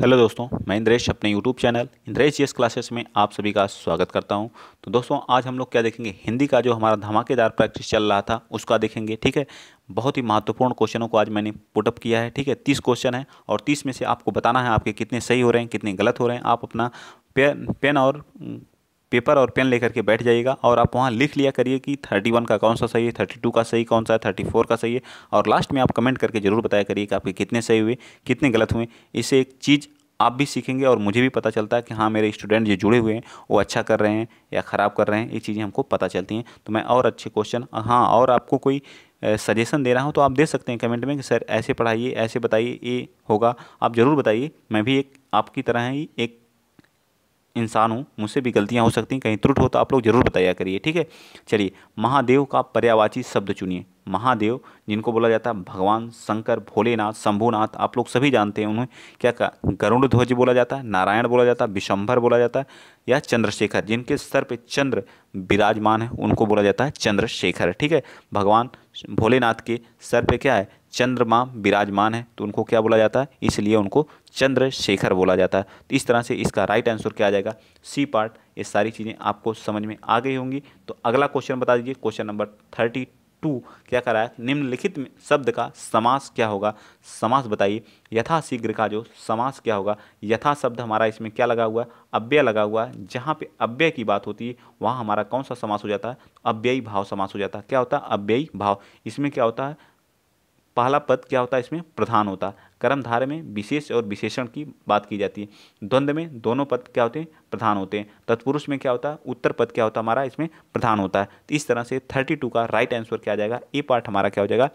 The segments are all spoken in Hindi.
हेलो दोस्तों मैं इंद्रेश अपने YouTube channel Indresh ji classes में आप सभी का स्वागत करता हूं तो दोस्तों आज हम लोग क्या देखेंगे हिंदी का जो हमारा धमाकेदार प्रैक्टिस चल रहा था उसका देखेंगे ठीक है बहुत ही महत्वपूर्ण क्वेश्चनों को आज मैंने पुटअप किया है ठीक है तीस क्वेश्चन है और तीस में से आपको बताना है आपके कितने सही हो रहे हैं कितने गलत हो रहे हैं आप अपना पेन पेन और पेपर और पेन लेकर के बैठ जाइएगा और आप वहाँ लिख लिया करिए कि थर्टी वन का कौन सा सही है थर्टी टू का सही कौन सा है थर्टी फोर का सही है और लास्ट में आप कमेंट करके ज़रूर बताया करिए कि आपके कितने सही हुए कितने गलत हुए इससे एक चीज़ आप भी सीखेंगे और मुझे भी पता चलता है कि हाँ मेरे स्टूडेंट जो जुड़े हुए हैं वो अच्छा कर रहे हैं या ख़राब कर रहे हैं ये चीज़ें हमको पता चलती हैं तो मैं और अच्छे क्वेश्चन हाँ और आपको कोई सजेशन दे रहा हूँ तो आप दे सकते हैं कमेंट में कि सर ऐसे पढ़ाइए ऐसे बताइए ये होगा आप ज़रूर बताइए मैं भी एक आपकी तरह ही एक इंसान हूँ मुझसे भी गलतियाँ हो सकती हैं कहीं त्रुट हो तो आप लोग जरूर बताया करिए ठीक है चलिए महादेव का पर्यावाची शब्द चुनिए महादेव जिनको बोला जाता है भगवान शंकर भोलेनाथ शंभुनाथ आप लोग सभी जानते हैं उन्हें क्या कहा गरुण ध्वज बोला जाता है नारायण बोला जाता है विशंभर बोला जाता है या चंद्रशेखर जिनके सर पर चंद्र विराजमान है उनको बोला जाता है चंद्रशेखर ठीक है भगवान भोलेनाथ के सर पे क्या है चंद्रमा विराजमान है तो उनको क्या बोला जाता है इसलिए उनको चंद्रशेखर बोला जाता है तो इस तरह से इसका राइट आंसर क्या आ जाएगा सी पार्ट ये सारी चीज़ें आपको समझ में आ गई होंगी तो अगला क्वेश्चन बता दीजिए क्वेश्चन नंबर थर्टी टू क्या करा है निम्नलिखित शब्द का समास क्या होगा समास बताइए यथाशीघ्र का जो समास क्या होगा यथा शब्द हमारा इसमें क्या लगा हुआ है अव्यय लगा हुआ है जहाँ पे अव्यय की बात होती है वहाँ हमारा कौन सा समास हो जाता है अव्ययी भाव समास हो जाता है क्या होता है अव्ययी भाव इसमें क्या होता है पहला पद क्या होता है इसमें प्रधान होता है में विशेष और विशेषण की बात की जाती है द्वंद्व में दोनों पद क्या होते हैं प्रधान होते हैं तत्पुरुष में क्या होता है उत्तर पद क्या होता है हमारा इसमें प्रधान होता है तो इस तरह से थर्टी टू का राइट आंसर क्या आ जाएगा ए पार्ट हमारा क्या हो जाएगा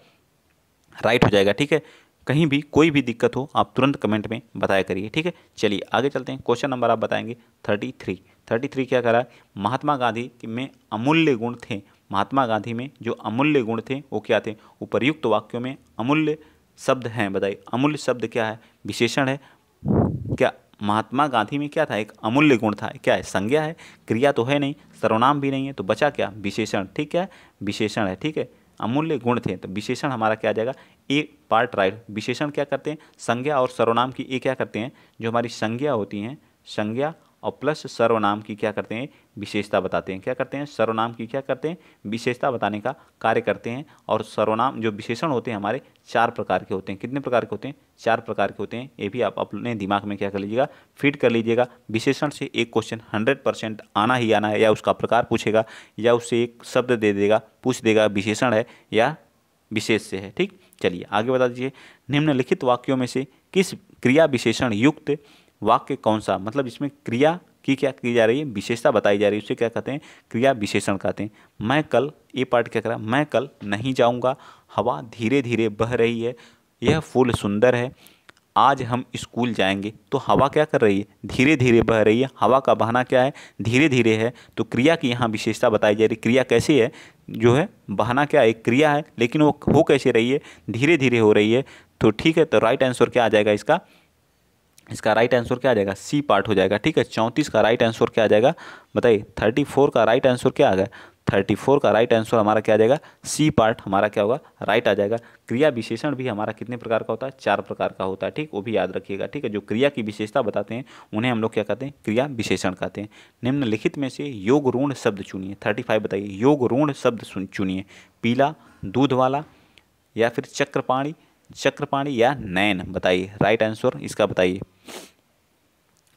राइट हो जाएगा ठीक है कहीं भी कोई भी दिक्कत हो आप तुरंत कमेंट में बताया करिए ठीक है चलिए आगे चलते हैं क्वेश्चन नंबर आप बताएंगे थर्टी थ्री थर्टी थ्री क्या करा महात्मा गांधी में अमूल्य गुण थे महात्मा गांधी में जो अमूल्य गुण थे वो क्या थे उपर्युक्त वाक्यों में अमूल्य शब्द हैं बताइए अमूल्य शब्द क्या है विशेषण है क्या महात्मा गांधी में क्या था एक अमूल्य गुण था क्या है संज्ञा है क्रिया तो है नहीं सर्वनाम भी नहीं है तो बचा क्या विशेषण ठीक है विशेषण है ठीक है अमूल्य गुण थे तो विशेषण हमारा क्या आ जाएगा ए पार्ट राइट विशेषण क्या करते हैं संज्ञा और सर्वनाम की ए क्या करते हैं जो हमारी संज्ञा होती हैं संज्ञा और प्लस सर्वनाम की क्या करते हैं विशेषता बताते हैं क्या करते हैं सर्वनाम की क्या करते हैं विशेषता बताने का कार्य करते हैं और सर्वनाम जो विशेषण होते हैं हमारे चार प्रकार के होते हैं कितने प्रकार के होते हैं चार प्रकार के होते हैं ये भी आप अपने दिमाग में क्या कर लीजिएगा फिट कर लीजिएगा विशेषण से एक क्वेश्चन हंड्रेड परसेंट आना ही आना है या उसका प्रकार पूछेगा या उससे एक शब्द दे देगा पूछ देगा विशेषण है या विशेष से है ठीक चलिए आगे बता दीजिए निम्नलिखित वाक्यों में से किस क्रिया विशेषण युक्त वाक्य कौन सा मतलब इसमें क्रिया की क्या की जा रही है विशेषता बताई जा रही है उसे क्या कहते हैं क्रिया विशेषण कहते हैं मैं कल ये पार्ट क्या करा मैं कल नहीं जाऊँगा हवा धीरे धीरे बह रही है यह फूल सुंदर है आज हम स्कूल जाएंगे तो हवा क्या कर रही है धीरे धीरे बह रही है हवा का बहाना क्या है धीरे धीरे है तो क्रिया की यहाँ विशेषता बताई जा रही है क्रिया कैसी है जो है बहाना क्या एक क्रिया है लेकिन वो हो कैसे रही है धीरे धीरे हो रही है तो ठीक है तो राइट आंसर क्या आ जाएगा इसका इसका राइट आंसर क्या आ जाएगा सी पार्ट हो जाएगा ठीक है चौंतीस का राइट आंसर क्या आ जाएगा बताइए थर्टी फोर का राइट आंसर क्या आ गया थर्टी फोर का राइट आंसर हमारा क्या आ जाएगा सी पार्ट हमारा क्या होगा राइट आ जाएगा क्रिया विशेषण भी हमारा कितने प्रकार का होता है चार प्रकार का होता है ठीक वो भी याद रखिएगा ठीक है जो क्रिया की विशेषता बताते हैं उन्हें हम लोग क्या कहते हैं क्रिया विशेषण कहते हैं निम्नलिखित में से योग ऋण शब्द चुनिए थर्टी फाइव बताइए योग ऋण शब्द चुनिए पीला दूध वाला या फिर चक्रपाणी चक्रपाणी या नैन बताइए राइट आंसर इसका बताइए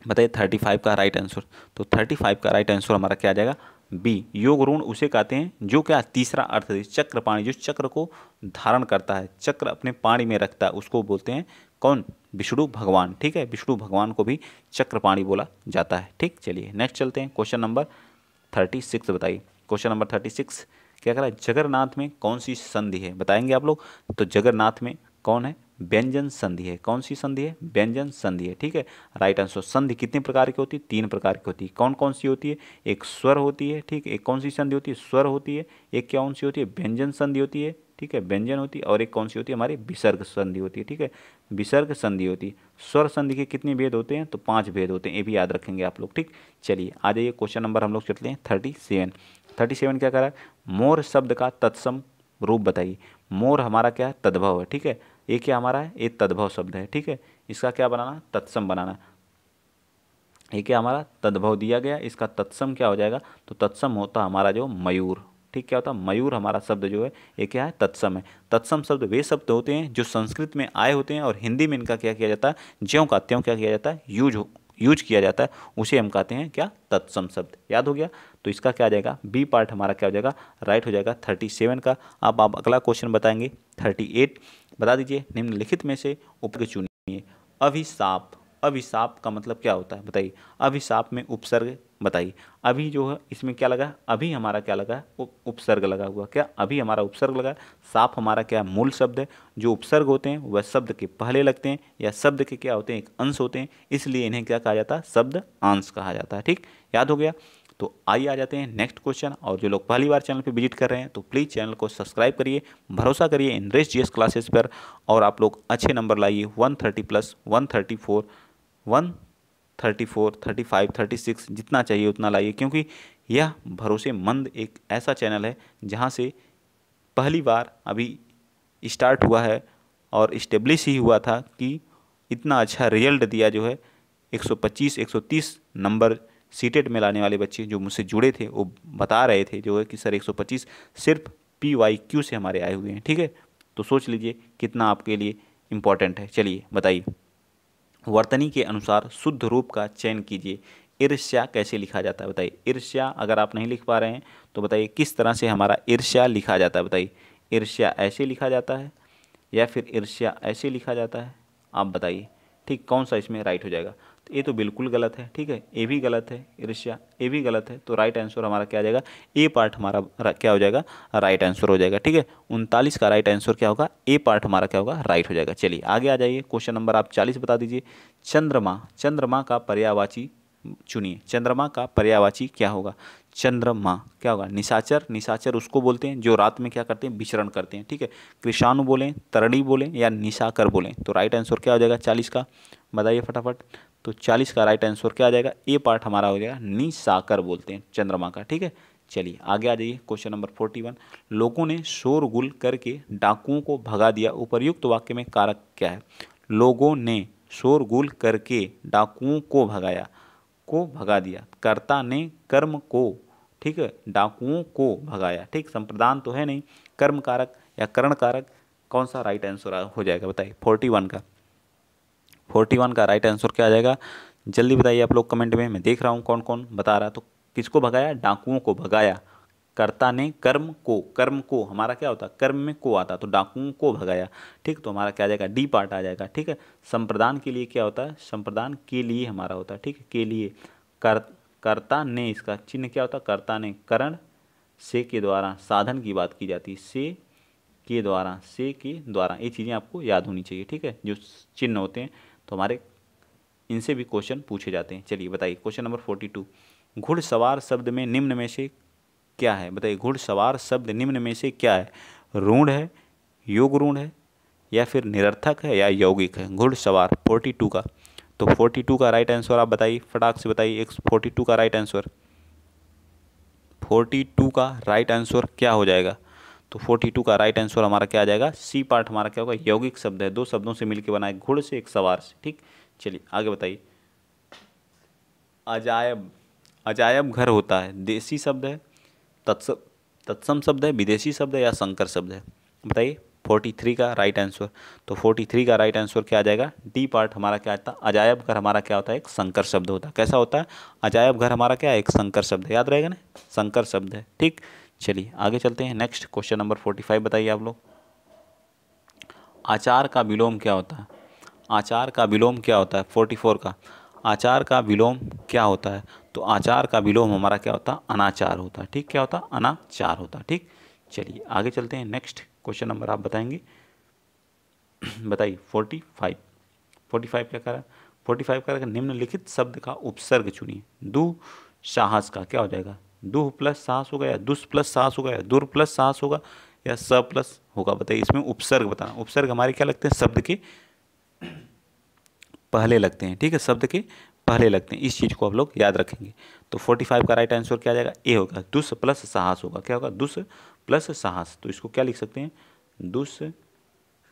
बताइए थर्टी फाइव का राइट आंसर तो थर्टी फाइव का राइट आंसर हमारा क्या आ जाएगा बी योग ऋण उसे कहते हैं जो क्या तीसरा अर्थ है चक्र पाणी जो चक्र को धारण करता है चक्र अपने पाणी में रखता है उसको बोलते हैं कौन विष्णु भगवान ठीक है विष्णु भगवान को भी चक्रपाणी बोला जाता है ठीक चलिए नेक्स्ट चलते हैं क्वेश्चन नंबर थर्टी सिक्स बताइए क्वेश्चन नंबर थर्टी सिक्स क्या कह रहा है जगरनाथ में कौन सी संधि है बताएंगे आप लोग तो जगरनाथ में कौन है व्यंजन संधि है कौन सी संधि है व्यंजन संधि है ठीक है राइट आंसर संधि कितने प्रकार की होती है तीन प्रकार की होती है कौन कौन सी होती है एक स्वर होती है ठीक एक कौन सी संधि होती है स्वर होती है एक क्या कौन सी होती है व्यंजन संधि होती है ठीक है व्यंजन होती है और एक कौन सी होती है हमारी विसर्ग संधि होती है ठीक है विसर्ग संधि होती है स्वर संधि के कितने भेद होते हैं तो पांच भेद होते हैं ये भी याद रखेंगे आप लोग ठीक चलिए आ जाइए क्वेश्चन नंबर हम लोग चलते हैं थर्टी सेवन थर्टी सेवन क्या करा है मोर शब्द का तत्सम रूप बताइए मोर हमारा क्या है तद्भव है ठीक है ये क्या हमारा है ये तद्भव शब्द है ठीक है इसका क्या बनाना तत्सम बनाना ये क्या हमारा तद्भव दिया गया इसका तत्सम क्या हो जाएगा तो तत्सम होता हमारा जो मयूर ठीक क्या होता है मयूर हमारा शब्द जो है ये क्या है तत्सम है तत्सम शब्द वे शब्द होते हैं जो संस्कृत में आए होते हैं और हिंदी में इनका क्या किया जाता है ज्यों का त्यों क्या किया जाता है यूज हो यूज किया जाता है उसे हम कहते हैं क्या तत्सम शब्द याद हो गया तो इसका क्या आ जाएगा बी पार्ट हमारा क्या हो जाएगा राइट हो जाएगा थर्टी सेवन का अब आप अगला क्वेश्चन बताएंगे थर्टी एट बता दीजिए निम्नलिखित में से उप चुनिए अभिशाप अभिशाप का मतलब क्या होता है बताइए अभिशाप में उपसर्ग बताइए अभी जो है इसमें क्या लगा अभी हमारा क्या लगा उपसर्ग लगा हुआ क्या अभी हमारा उपसर्ग लगा साप हमारा क्या मूल शब्द है जो उपसर्ग होते हैं वह शब्द के पहले लगते हैं या शब्द के क्या होते हैं एक अंश होते हैं इसलिए इन्हें क्या कहा जाता है शब्द अंश कहा जाता है ठीक याद हो गया तो आइए आ जाते हैं नेक्स्ट क्वेश्चन और जो लोग पहली बार चैनल पर विजिट कर रहे हैं तो प्लीज़ चैनल को सब्सक्राइब करिए भरोसा करिए इंद्रेश जी क्लासेस पर और आप लोग अच्छे नंबर लाइए one thirty plus one thirty four one thirty four thirty five thirty six जितना चाहिए उतना लाइए क्योंकि यह भरोसेमंद एक ऐसा चैनल है जहाँ से पहली बार अभी स्टार्ट हुआ है और इस्टेब्लिश ही हुआ था कि इतना अच्छा रिजल्ट दिया जो है 125 130 नंबर सीटेट में लाने वाले बच्चे जो मुझसे जुड़े थे वो बता रहे थे जो है कि सर 125 सिर्फ पी वाई क्यू से हमारे आए हुए हैं ठीक है तो सोच लीजिए कितना आपके लिए इम्पॉर्टेंट है चलिए बताइए वर्तनी के अनुसार शुद्ध रूप का चयन कीजिए ईर्ष्या कैसे लिखा जाता है बताइए ईर्ष्या अगर आप नहीं लिख पा रहे हैं तो बताइए किस तरह से हमारा ईर्ष्या लिखा जाता है बताइए ईर्ष्या ऐसे लिखा जाता है या फिर ईर्ष्या ऐसे लिखा जाता है आप बताइए ठीक कौन सा इसमें राइट हो जाएगा ये तो बिल्कुल गलत है ठीक है ए भी गलत है ईर्ष्या ए भी गलत है तो राइट आंसर हमारा क्या आ जाएगा ए पार्ट हमारा क्या हो जाएगा राइट आंसर हो जाएगा ठीक है उनतालीस का राइट आंसर क्या होगा ए पार्ट हमारा क्या होगा राइट हो जाएगा चलिए आगे आ जाइए क्वेश्चन नंबर आप चालीस बता दीजिए चंद्रमा चंद्रमा का पर्यावाची चुनिए चंद्रमा का पर्यावाची क्या होगा चंद्रमा क्या होगा निशाचर निशाचर उसको बोलते हैं जो रात में क्या करते हैं विचरण करते हैं ठीक है कृषाणु बोलें तरड़ी बोलें या निशाकर बोलें तो राइट आंसर क्या हो जाएगा चालीस का बताइए फटाफट तो चालीस का राइट आंसर क्या आ जाएगा ए पार्ट हमारा हो जाएगा साकर बोलते हैं चंद्रमा का ठीक है चलिए आगे आ जाइए क्वेश्चन नंबर फोर्टी वन लोगों ने शोरगुल करके डाकुओं को भगा दिया उपरयुक्त वाक्य में कारक क्या है लोगों ने शोरगुल करके डाकुओं को भगाया को भगा दिया कर्ता ने कर्म को ठीक है डाकुओं को भगाया ठीक संप्रदान तो है नहीं कर्म कारक या करण कारक कौन सा राइट आंसर हो जाएगा बताइए फोर्टी वन का फोर्टी वन का राइट आंसर क्या आ जाएगा जल्दी बताइए आप लोग कमेंट में मैं देख रहा हूँ कौन कौन बता रहा है तो किसको भगाया डाकुओं को भगाया कर्ता ने कर्म को कर्म को हमारा क्या होता कर्म में को आता तो डाकुओं को भगाया ठीक तो हमारा क्या आ जाएगा डी पार्ट आ जाएगा ठीक है संप्रदान के लिए क्या होता है संप्रदान के लिए हमारा होता है ठीक है के लिए कर कर्ता ने इसका चिन्ह क्या होता कर्ता ने करण से के द्वारा साधन की बात की जाती से के द्वारा से के द्वारा ये चीज़ें आपको याद होनी चाहिए ठीक है जो चिन्ह होते हैं तो हमारे इनसे भी क्वेश्चन पूछे जाते हैं चलिए बताइए क्वेश्चन नंबर फोर्टी टू घुड़सवार शब्द में निम्न में से क्या है बताइए घुड़सवार शब्द निम्न में से क्या है रूढ़ है योग रूढ़ है या फिर निरर्थक है या यौगिक है घुड़सवार फोर्टी टू का तो फोर्टी टू का राइट आंसर आप बताइए फटाक से बताइए एक फोर्टी टू का राइट आंसर फोर्टी टू का राइट आंसर क्या हो जाएगा तो 42 का राइट आंसर हमारा क्या आ जाएगा सी पार्ट हमारा क्या होगा यौगिक शब्द है दो शब्दों से मिलकर बनाए घुड़ से एक सवार से ठीक चलिए आगे बताइए अजायब अजायब घर होता है देसी शब्द है तत्सम तत्सम शब्द है विदेशी शब्द है या संकर शब्द है बताइए फोर्टी थ्री का राइट आंसर तो फोर्टी थ्री का राइट आंसर क्या आ जाएगा डी पार्ट हमारा क्या आता है अजायब घर हमारा क्या होता है एक संकर शब्द होता है कैसा होता है अजायब घर हमारा क्या है एक संकर शब्द है याद रहेगा ना संकर शब्द है ठीक चलिए आगे चलते हैं next question number forty five बताइए आप लोग आचार का विलोम क्या होता है आचार का विलोम क्या होता है फोर्टी फोर का आचार का विलोम क्या होता है तो आचार का विलोम हमारा क्या होता है अनाचार होता है ठीक क्या होता है अनाचार होता है ठीक चलिए आगे चलते हैं नेक्स्ट क्वेश्चन नंबर आप बताएंगे बताइए फोर्टी फाइव फोर्टी फाइव क्या करा फोर्टी फाइव का निम्नलिखित शब्द का उपसर्ग चुनिए दू साहस का क्या हो जाएगा दुह प्लस साहस होगा या दुस प्लस साहस होगा या दुर प्लस साहस होगा या स प्लस होगा बताइए इसमें उपसर्ग बताना उपसर्ग हमारे क्या लगते हैं शब्द के पहले लगते हैं ठीक है शब्द के पहले लगते हैं इस चीज़ को आप लोग याद रखेंगे तो फोर्टी फाइव का राइट आंसर क्या जाएगा ए होगा दुस प्लस साहस होगा क्या होगा दुस प्लस साहस तो इसको क्या लिख सकते हैं दुस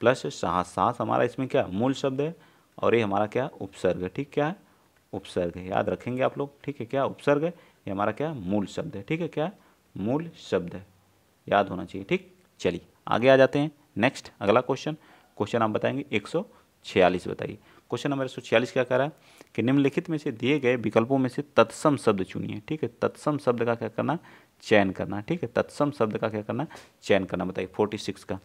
प्लस साहस साहस हमारा इसमें क्या मूल शब्द है और ये हमारा क्या उपसर्ग है ठीक क्या है उपसर्ग याद रखेंगे आप लोग ठीक है क्या उपसर्ग है ये हमारा क्या मूल शब्द है ठीक है क्या मूल शब्द है याद होना चाहिए ठीक चलिए आगे आ जाते हैं नेक्स्ट अगला क्वेश्चन क्वेश्चन आप बताएंगे एक सौ छियालीस बताइए क्वेश्चन नंबर एक सौ छियालीस क्या कह रहा है कि निम्नलिखित में से दिए गए विकल्पों में से तत्सम शब्द चुनिए ठीक है तत्सम शब्द का क्या करना चयन करना ठीक है तत्सम शब्द का क्या करना चयन करना बताइए फोर्टी सिक्स का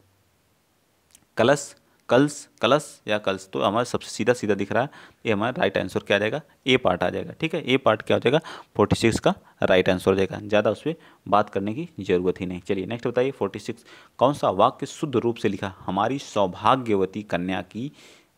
कलश कल्स कलस या कल्स तो हमारा सबसे सीधा सीधा दिख रहा है ये हमारा राइट आंसर क्या आ जाएगा ए पार्ट आ जाएगा ठीक है ए पार्ट क्या हो जाएगा फोर्टी सिक्स का राइट आंसर हो जाएगा ज़्यादा उस पर बात करने की जरूरत ही नहीं चलिए नेक्स्ट बताइए फोर्टी सिक्स कौन सा वाक्य शुद्ध रूप से लिखा हमारी सौभाग्यवती कन्या की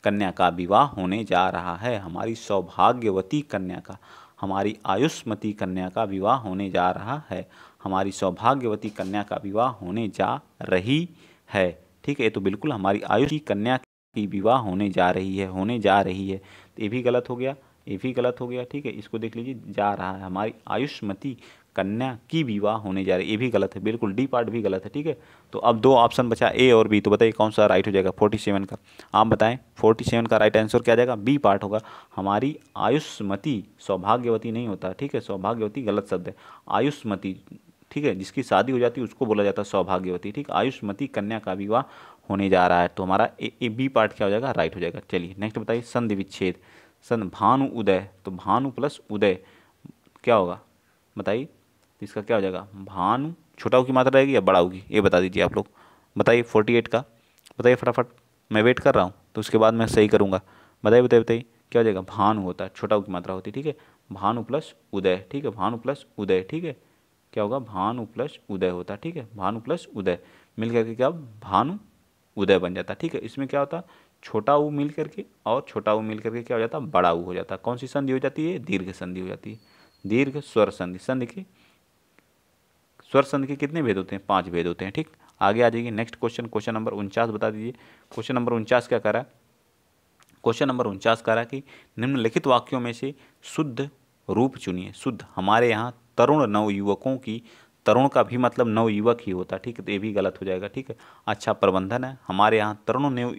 कन्या का विवाह होने जा रहा है हमारी सौभाग्यवती कन्या का हमारी आयुष्मती कन्या का विवाह होने जा रहा है हमारी सौभाग्यवती कन्या का विवाह होने जा रही है ठीक है ये तो बिल्कुल हमारी आयु की कन्या की विवाह होने जा रही है होने जा रही है तो ये भी गलत हो गया ये भी गलत हो गया ठीक है इसको देख लीजिए जा रहा है हमारी आयुष्मती कन्या की विवाह होने जा रही है ये भी गलत है बिल्कुल डी पार्ट भी गलत है ठीक है तो अब दो ऑप्शन बचा ए और बी तो बताइए कौन सा राइट हो जाएगा फोर्टी सेवन का आप बताएं फोर्टी सेवन का राइट आंसर क्या जाएगा बी पार्ट होगा हमारी आयुष्मती सौभाग्यवती नहीं होता ठीक है सौभाग्यवती गलत शब्द है आयुष्मती ठीक है जिसकी शादी हो जाती है उसको बोला जाता है सौभाग्यवती ठीक आयुष्मती कन्या का विवाह होने जा रहा है तो हमारा ए, ए बी पार्ट क्या हो जाएगा राइट हो जाएगा चलिए नेक्स्ट बताइए संधि विच्छेद संध भानु उदय तो भानु प्लस उदय क्या होगा बताइए तो इसका क्या हो जाएगा भानु छोटा की मात्रा रहेगी या बड़ा होगी ये बता दीजिए आप लोग बताइए फोर्टी एट का बताइए फटाफट मैं वेट कर रहा हूँ तो उसके बाद मैं सही करूँगा बताइए बताइए बताइए क्या हो जाएगा भानु होता है छोटा की मात्रा होती है ठीक है भानु प्लस उदय ठीक है भानु प्लस उदय ठीक है क्या होगा भानु प्लस उदय होता है ठीक है भानु प्लस उदय मिल करके क्या भानु उदय बन जाता है ठीक है इसमें क्या होता छोटा ऊ मिल करके और छोटा ऊ मिल करके क्या हो जाता बड़ा ऊ हो जाता कौन सी संधि हो जाती है दीर्घ संधि हो जाती है दीर्घ स्वर संधि संधि के स्वर संधि के कितने भेद होते हैं पांच भेद होते हैं ठीक आगे आ जाइए नेक्स्ट क्वेश्चन क्वेश्चन नंबर उनचास बता दीजिए क्वेश्चन नंबर उनचास क्या करा क्वेश्चन नंबर उनचास करा कि निम्नलिखित वाक्यों में से शुद्ध रूप चुनिए शुद्ध हमारे यहाँ तरुण नवयुवकों की तरुण का भी मतलब नवयुवक ही होता है ठीक है तो ये भी गलत हो जाएगा ठीक है अच्छा प्रबंधन है हमारे यहाँ तरुण नव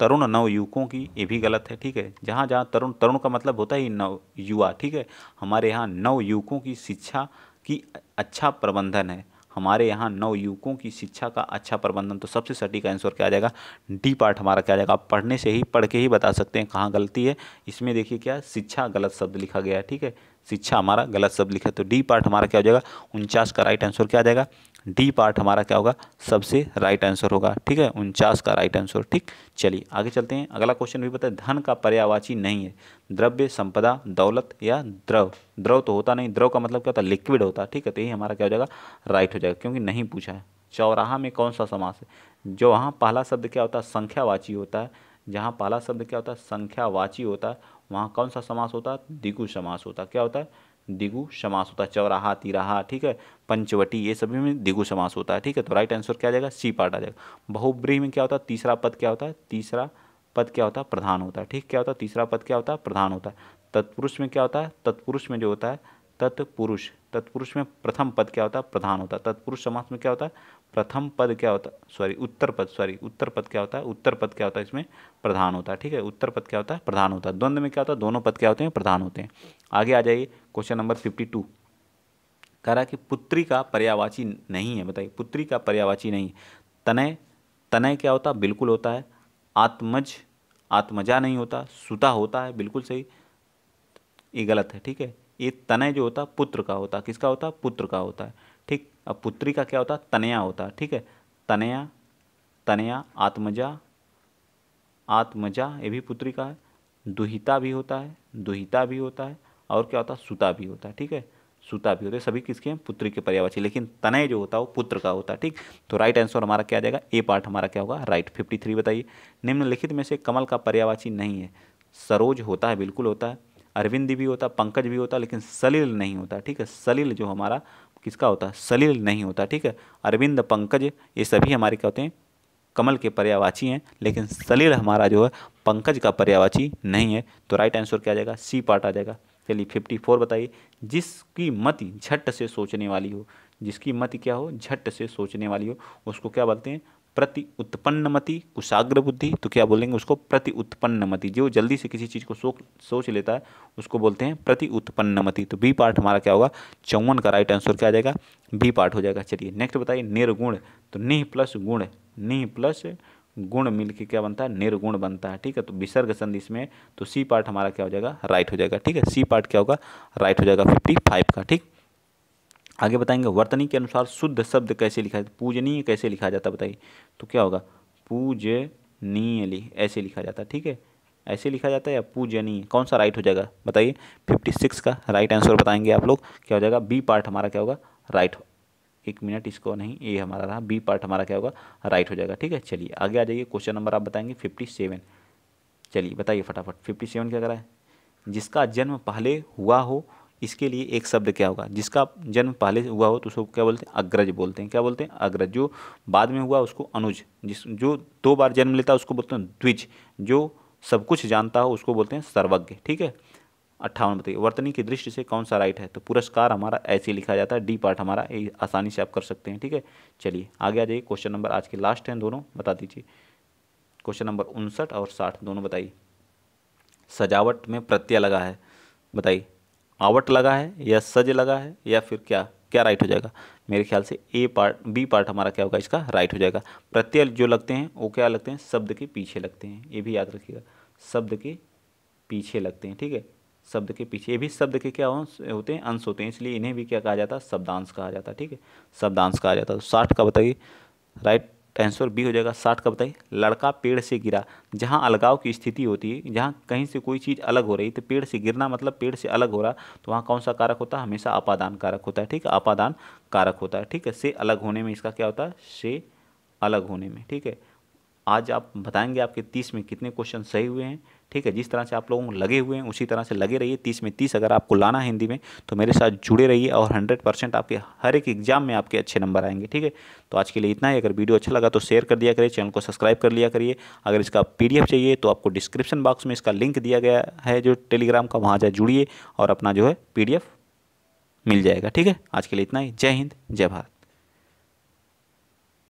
तरुण नवयुवकों की ये भी गलत है ठीक है जहाँ जहाँ तरुण तरुण का मतलब होता है नव युवा ठीक है हमारे यहाँ नवयुवकों की शिक्षा की अच्छा प्रबंधन है हमारे यहाँ नवयुवकों की शिक्षा का अच्छा प्रबंधन तो सबसे सटीक आंसर क्या आ जाएगा डी पार्ट हमारा क्या आ जाएगा आप पढ़ने से ही पढ़ के ही बता सकते हैं कहाँ गलती है इसमें देखिए क्या शिक्षा गलत शब्द लिखा गया है ठीक है शिक्षा हमारा गलत शब्द लिखा तो डी पार्ट हमारा क्या हो जाएगा उनचास का राइट आंसर क्या आ जाएगा डी पार्ट हमारा क्या होगा सबसे राइट आंसर होगा ठीक है उनचास का राइट आंसर ठीक चलिए आगे चलते हैं अगला क्वेश्चन भी बताए धन का पर्यावाची नहीं है द्रव्य संपदा दौलत या द्रव द्रव तो होता नहीं द्रव का मतलब क्या होता है लिक्विड होता है ठीक है तो यही हमारा क्या हो जाएगा राइट हो जाएगा क्योंकि नहीं पूछा है चौराहा में कौन सा समास है जो वहाँ पहला शब्द क्या होता है संख्यावाची होता है जहाँ पहला शब्द क्या होता है संख्यावाची होता है वहाँ कौन सा समास होता है दिगु समास होता क्या होता है दिगु समास होता है चौराहा तिराहा ठीक है पंचवटी ये सभी में दिगु समास होता है ठीक है तो राइट आंसर क्या आ जाएगा सी पार्ट आ जाएगा बहुब्रीह में क्या होता है तीसरा पद क्या होता है तीसरा पद क्या होता है प्रधान होता है ठीक क्या होता है तीसरा पद क्या होता है प्रधान होता है तत्पुरुष में क्या होता है तत्पुरुष में जो होता है तत्पुरुष तत्पुरुष में प्रथम पद क्या होता है प्रधान होता है तत्पुरुष समास में क्या होता है प्रथम पद क्या होता है सॉरी उत्तर पद सॉरी उत्तर पद क्या होता है उत्तर पद क्या होता है इसमें प्रधान होता है ठीक है उत्तर पद क्या होता है प्रधान होता है द्वंद्व में क्या होता है दोनों पद क्या होते हैं प्रधान होते हैं आगे आ जाइए क्वेश्चन नंबर फिफ्टी टू कह रहा कि पुत्री का पर्यावाची नहीं है बताइए पुत्री का पर्यावाची नहीं तनय तनय क्या होता है बिल्कुल होता है आत्मज आत्मजा नहीं होता सुता होता है बिल्कुल सही ये गलत है ठीक है ये तनय जो होता है पुत्र का होता है किसका होता है पुत्र का होता है ठीक अब पुत्री का क्या होता है तनया होता ठीक है तनया तनया आत्मजा आत्मजा ये भी पुत्री का है दुहिता भी होता है दुहिता भी होता है और क्या होता है सुता भी होता है ठीक है सुता भी होता है सभी किसके हैं पुत्री के पर्यावाची लेकिन तनय जो होता है वो पुत्र का होता है ठीक तो राइट आंसर हमारा क्या आ जाएगा ए पार्ट हमारा क्या होगा राइट फिफ्टी थ्री बताइए निम्नलिखित में से कमल का पर्यावाची नहीं है सरोज होता है बिल्कुल होता है अरविंद भी होता पंकज भी होता लेकिन सलील नहीं होता ठीक है सलील जो हमारा किसका होता है सलील नहीं होता ठीक है अरविंद पंकज ये सभी हमारे क्या होते हैं कमल के पर्यावाची हैं लेकिन सलील हमारा जो है पंकज का पर्यावाची नहीं है तो राइट आंसर क्या आ जाएगा सी पार्ट आ जाएगा चलिए फिफ्टी फोर बताइए जिसकी मति झट से सोचने वाली हो जिसकी मति क्या हो झट से सोचने वाली हो उसको क्या बोलते हैं प्रति उत्पन्न मति कुशाग्र बुद्धि तो क्या बोलेंगे उसको प्रति उत्पन्न मति जो जल्दी से किसी चीज़ को सो सोच लेता है उसको बोलते हैं प्रति उत्पन्न मति तो बी पार्ट हमारा क्या होगा चौवन का राइट आंसर क्या आ जाएगा बी पार्ट हो जाएगा चलिए नेक्स्ट बताइए निर्गुण तो निह प्लस गुण निह प्लस गुण मिल क्या बनता है निर्गुण बनता है ठीक है तो विसर्ग संधि इसमें तो सी पार्ट हमारा क्या हो जाएगा राइट हो जाएगा ठीक है सी पार्ट क्या होगा राइट हो जाएगा फिफ्टी फाइव का ठीक आगे बताएंगे वर्तनी के अनुसार शुद्ध शब्द कैसे लिखा जाता पूजनीय कैसे लिखा जाता बताइए तो क्या होगा पूजनीय ऐसे लिखा जाता ठीक है ऐसे लिखा जाता है या पूजनीय कौन सा राइट हो जाएगा बताइए फिफ्टी सिक्स का राइट आंसर बताएंगे आप लोग क्या हो जाएगा बी पार्ट हमारा क्या होगा राइट हो। एक मिनट इसको नहीं ये हमारा रहा बी पार्ट हमारा क्या होगा राइट हो जाएगा ठीक है चलिए आगे आ जाइए क्वेश्चन नंबर आप बताएंगे फिफ्टी सेवन चलिए बताइए फटाफट फिफ्टी सेवन क्या करा है जिसका जन्म पहले हुआ हो इसके लिए एक शब्द क्या होगा जिसका जन्म पहले हुआ हो तो उसको क्या बोलते हैं अग्रज बोलते हैं क्या बोलते हैं अग्रज जो बाद में हुआ उसको अनुज जिस जो दो बार जन्म लेता है उसको बोलते हैं द्विज जो सब कुछ जानता हो उसको बोलते हैं सर्वज्ञ ठीक है अट्ठावन बताइए वर्तनी की दृष्टि से कौन सा राइट है तो पुरस्कार हमारा ऐसे लिखा जाता है डी पार्ट हमारा आसानी से आप कर सकते हैं ठीक है चलिए आगे आ जाइए क्वेश्चन नंबर आज के लास्ट हैं दोनों बता दीजिए क्वेश्चन नंबर उनसठ और साठ दोनों बताइए सजावट में प्रत्यय लगा है बताइए आवट लगा है या सज लगा है या फिर क्या क्या राइट हो जाएगा मेरे ख्याल से ए पार्ट बी पार्ट हमारा क्या होगा इसका राइट हो जाएगा प्रत्यय जो लगते हैं वो क्या लगते हैं शब्द के पीछे लगते हैं ये भी याद रखिएगा शब्द के पीछे लगते हैं ठीक है शब्द के पीछे ये भी शब्द के क्या होते हैं अंश होते हैं इसलिए इन्हें भी क्या कहा जाता है शब्दांश कहा जाता है ठीक है शब्दांश कहा जाता है तो साठ का बताइए राइट आंसर बी हो जाएगा साठ का बताइए लड़का पेड़ से गिरा जहाँ अलगाव की स्थिति होती है जहाँ कहीं से कोई चीज़ अलग हो रही तो पेड़ से गिरना मतलब पेड़ से अलग हो रहा तो वहाँ कौन सा कारक होता है हमेशा अपादान कारक होता है ठीक है अपादान कारक होता है ठीक है से अलग होने में इसका क्या होता है से अलग होने में ठीक है आज आप बताएंगे आपके तीस में कितने क्वेश्चन सही हुए हैं ठीक है जिस तरह से आप लोगों को लगे हुए हैं उसी तरह से लगे रहिए तीस में तीस अगर आपको लाना है हिंदी में तो मेरे साथ जुड़े रहिए और हंड्रेड परसेंट आपके हर एक एग्जाम में आपके अच्छे नंबर आएंगे ठीक है तो आज के लिए इतना ही अगर वीडियो अच्छा लगा तो शेयर कर दिया करिए चैनल को सब्सक्राइब कर लिया करिए अगर इसका पी चाहिए तो आपको डिस्क्रिप्शन बॉक्स में इसका लिंक दिया गया है जो टेलीग्राम का वहाँ जाए जुड़िए और अपना जो है पी मिल जाएगा ठीक है आज के लिए इतना ही जय हिंद जय भारत